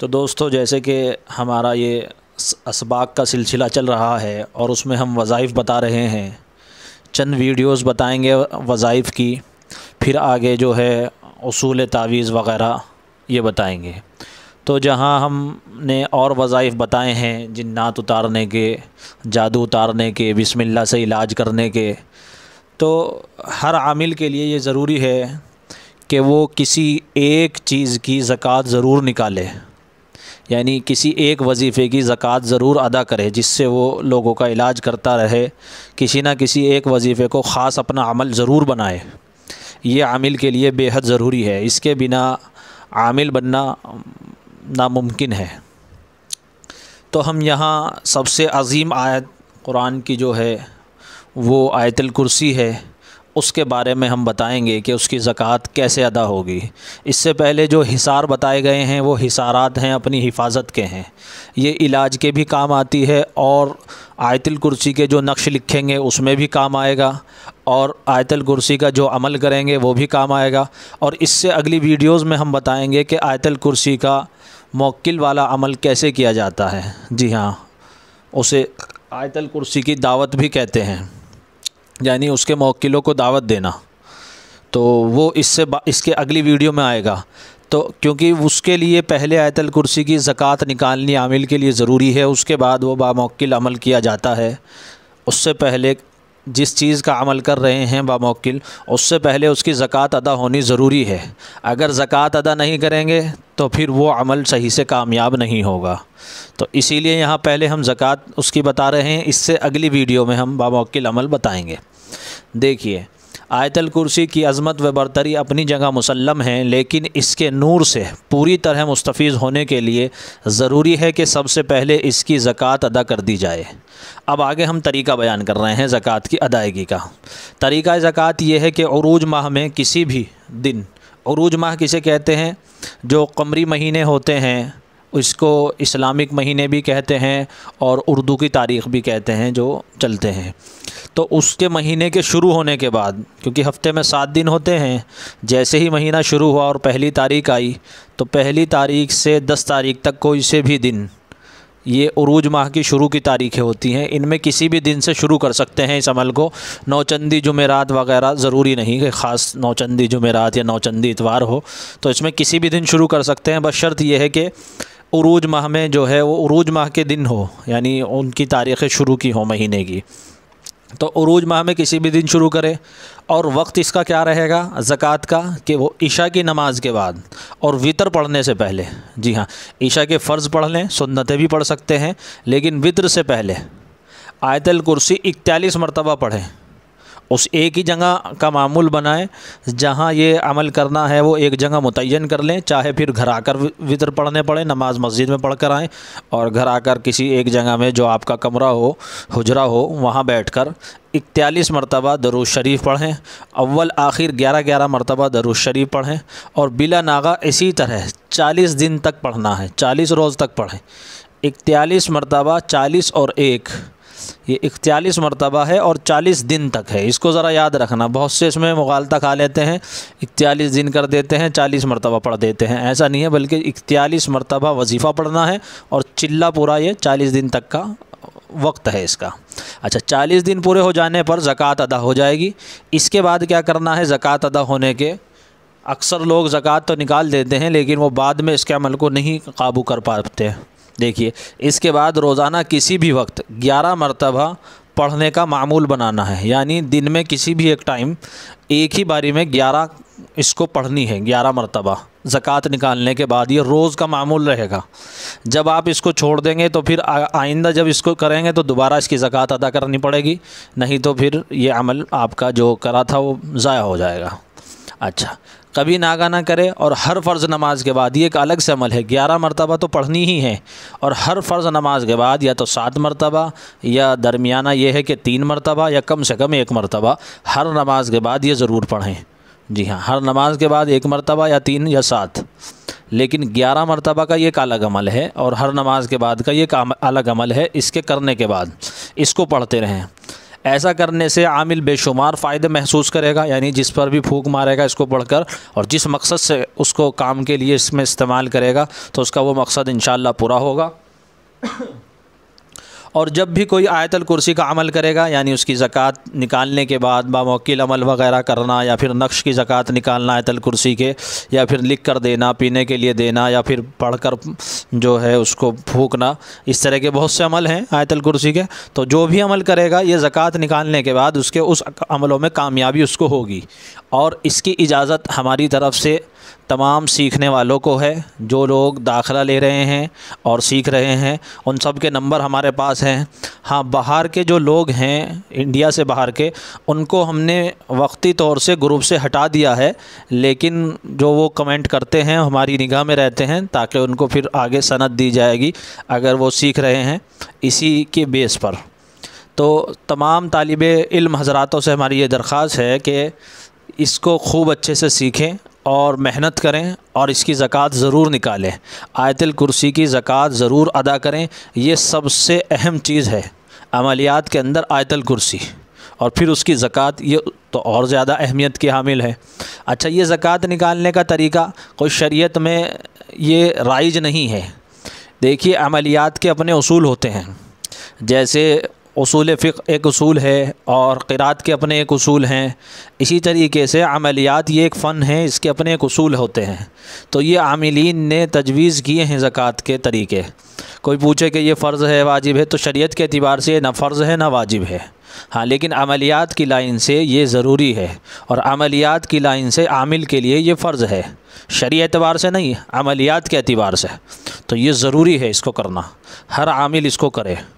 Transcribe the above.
तो दोस्तों जैसे कि हमारा ये इसबाक का सिलसिला चल रहा है और उसमें हम वज़ाइफ बता रहे हैं चंद वीडियोस बताएंगे वज़ाइफ़ की फिर आगे जो है असूल तावीज़ वग़ैरह ये बताएंगे तो जहाँ हमने और वज़ाइफ़ बताए हैं जिन्नात उतारने के जादू उतारने के बिसमिल्ला से इलाज करने के तो हर आमिल के लिए ये ज़रूरी है कि वो किसी एक चीज़ की ज़क़़त ज़रूर निकाले यानी किसी एक वजीफ़े की ज़क़़त ज़रूर अदा करे जिससे वो लोगों का इलाज करता रहे किसी न किसी एक वजीफ़े को ख़ास अपना अमल ज़रूर बनाए ये आमिल के लिए बेहद ज़रूरी है इसके बिना आमिल बनना नामुमकिन है तो हम यहाँ सबसे अजीम आयत कुरान की जो है वो आयतल कुर्सी है उसके बारे में हम बताएंगे कि उसकी ज़क़़त कैसे अदा होगी इससे पहले जो हिसार बताए गए हैं वो हिसारात हैं अपनी हिफाजत के हैं ये इलाज के भी काम आती है और आयतल कुर्सी के जो नक्श लिखेंगे उसमें भी काम आएगा और आयतल कुर्सी का जो अमल करेंगे वो भी काम आएगा और इससे अगली वीडियोज़ में हम बताएँगे कि आयतल कुर्सी का मौकिल वाला अमल कैसे किया जाता है जी हाँ उसे आयतल कुर्सी की दावत भी कहते हैं यानी उसके मौकिलों को दावत देना तो वो इससे इसके अगली वीडियो में आएगा तो क्योंकि उसके लिए पहले आयतल कुर्सी की ज़क़़त निकालनी आमिल के लिए ज़रूरी है उसके बाद वो बामौकिल अमल किया जाता है उससे पहले जिस चीज़ का अमल कर रहे हैं बामोकिल उससे पहले उसकी ज़क़़त अदा होनी ज़रूरी है अगर ज़क़़त अदा नहीं करेंगे तो फिर वो अमल सही से कामयाब नहीं होगा तो इसीलिए यहाँ पहले हम ज़क़़त उसकी बता रहे हैं इससे अगली वीडियो में हम बामोकिल अमल बताएँगे देखिए आयतल कुर्सी की अजमत व बरतरी अपनी जगह मुसलम है लेकिन इसके नूर से पूरी तरह मुस्तफ़ होने के लिए ज़रूरी है कि सबसे पहले इसकी ज़क़़त अदा कर दी जाए अब आगे हम तरीका बयान कर रहे हैं ज़क़़त की अदायगी का तरीका ज़क़़त ये है कि अरूज माह में किसी भी दिन अरूज माह किसे कहते हैं जो कमरी महीने होते हैं इसको इस्लामिक महीने भी कहते हैं और उर्दू की तारीख़ भी कहते हैं जो चलते हैं तो उसके महीने के शुरू होने के बाद क्योंकि हफ्ते में सात दिन होते हैं जैसे ही महीना शुरू हुआ और पहली तारीख आई तो पहली तारीख से दस तारीख तक कोई से भी दिन ये अरूज माह की शुरू की तारीखें होती हैं इनमें किसी भी दिन से शुरू कर सकते हैं इस अमल को नौचंदी जुमेरात वगैरह ज़रूरी नहीं कि ख़ास नौचंदी जुमेरात या नौचंदी इतवार हो तो इसमें किसी भी दिन शुरू कर सकते हैं बस शर्त यह है कि उरूज माह में जो है वो उरूज माह के दिन हो यानी उनकी तारीख़ें शुरू की हो महीने की तो उरूज माह में किसी भी दिन शुरू करें और वक्त इसका क्या रहेगा ज़क़़त का कि वो ईशा की नमाज़ के बाद और वितर पढ़ने से पहले जी हाँ ईशा के फ़र्ज़ पढ़ लें सुन्नतें भी पढ़ सकते हैं लेकिन वितर से पहले आयतल कुर्सी इकतालीस मरतबा पढ़ें उस एक ही जगह का मामूल बनाएं जहां ये अमल करना है वो एक जगह मुतन कर लें चाहे फिर घर आकर वितर पढ़ने पड़े नमाज मस्जिद में पढ़ कर आएँ और घर आकर किसी एक जगह में जो आपका कमरा हो हजरा हो वहाँ बैठ कर इकतालीस मरतबा दरुज शरीफ पढ़ें अव्वल आखिर ग्यारह ग्यारह मरतबा दरुज शरीफ पढ़ें और बिला नागा इसी तरह चालीस दिन तक पढ़ना है चालीस रोज़ तक पढ़ें इकतालीस मरतबा चालीस और एक ये इकतालीस मरतबा है और चालीस दिन तक है इसको ज़रा याद रखना बहुत से इसमें मुगालता खा लेते हैं इकतालीस दिन कर देते हैं चालीस मरतबा पढ़ देते हैं ऐसा नहीं है बल्कि इकतालीस मरतबा वजीफ़ा पढ़ना है और चिल्ला पूरा ये चालीस दिन तक का वक्त है इसका अच्छा चालीस दिन पूरे हो जाने पर ज़क़़त अदा हो जाएगी इसके बाद क्या करना है ज़क़़त अदा होने के अक्सर लोग ज़क़़त तो निकाल देते हैं लेकिन वो बाद में इसके अमल को नहीं काबू कर पाते हैं देखिए इसके बाद रोज़ाना किसी भी वक्त ग्यारह मरतबा पढ़ने का मामूल बनाना है यानी दिन में किसी भी एक टाइम एक ही बारी में ग्यारह इसको पढ़नी है ग्यारह मरतबा ज़क़़त निकालने के बाद ये रोज़ का मामूल रहेगा जब आप इसको छोड़ देंगे तो फिर आइंदा जब इसको करेंगे तो दोबारा इसकी ज़क़़त अदा करनी पड़ेगी नहीं तो फिर ये अमल आपका जो करा था वो ज़ाया हो जाएगा अच्छा कभी नागा ना करे और हर फ़र्ज़ नमाज के बाद ये एक अलग से अमल है ग्यारह मरतबा तो पढ़नी ही है और हर फ़र्ज़ नमाज के बाद या तो सात मरतबा या दरमियाना ये है कि तीन मरतबा या कम से कम एक मरतबा हर नमाज के बाद ये ज़रूर पढ़ें जी हाँ हर नमाज के बाद एक मरतबा या तीन या सात लेकिन ग्यारह मरतबा का ये एक अलग अमल है और हर नमाज के बाद का ये एक अलग अमल है इसके करने के बाद इसको पढ़ते रहें ऐसा करने से आमिल बेशुमार फ़ायदे महसूस करेगा यानी जिस पर भी फूक मारेगा इसको पढ़कर और जिस मकसद से उसको काम के लिए इसमें इस्तेमाल करेगा तो उसका वो मकसद इन पूरा होगा और जब भी कोई आयतल कुर्सी का अमल करेगा यानी उसकी ज़क़़त निकालने के बाद बामोकिल अमल वगैरह करना या फिर नक्श की ज़क़़त निकालना आयतल कुर्सी के या फिर लिख कर देना पीने के लिए देना या फिर पढ़ कर जो है उसको फूकना इस तरह के बहुत से अमल हैं आयतल कुर्सी के तो जो भी अमल करेगा ये ज़क़़त निकालने के बाद उसके उस अमलों में कामयाबी उसको होगी और इसकी इजाज़त हमारी तरफ़ से तमाम सीखने वालों को है जो लोग दाखला ले रहे हैं और सीख रहे हैं उन सब के नंबर हमारे पास हैं हाँ बाहर के जो लोग हैं इंडिया से बाहर के उनको हमने वक्ती तौर से ग्रुप से हटा दिया है लेकिन जो वो कमेंट करते हैं हमारी निगाह में रहते हैं ताकि उनको फिर आगे सनद दी जाएगी अगर वो सीख रहे हैं इसी के बेस पर तो तमाम तालब इल्म हजरातों से हमारी ये दरख्वास्त है कि इसको खूब अच्छे से सीखें और मेहनत करें और इसकी ज़क़़त ज़रूर निकालें आयतल कुर्सी की ज़क़़त ज़रूर अदा करें ये सबसे अहम चीज़ है अमलियात के अंदर आयतल कुर्सी और फिर उसकी ज़क़़त ये तो और ज़्यादा अहमियत की हामिल है अच्छा ये ज़क़़त निकालने का तरीका कोई शरीयत में ये राइज नहीं है देखिए अमलियात के अपने असूल होते हैं जैसे उसूल फ़िक एक असूल है और क़िरात के अपने एक असूल हैं इसी तरीके से अमलियात ये एक फ़न है इसके अपने एक असूल होते हैं तो ये आमिलीन ने तजवीज़ किए हैं ज़क़़त के तरीके कोई पूछे कि ये फ़र्ज़ है वाजिब है तो शरीयत के अतबार से ना फ़र्ज़ है ना वाजिब है हाँ लेकिन अमलियात की लाइन से ये ज़रूरी है और अमलियात की लाइन से आमिल के लिए ये फ़र्ज़ है शरी एतबार से नहीं अमलियात के अतबार से तो ये ज़रूरी है इसको करना हर आमिल इसको करे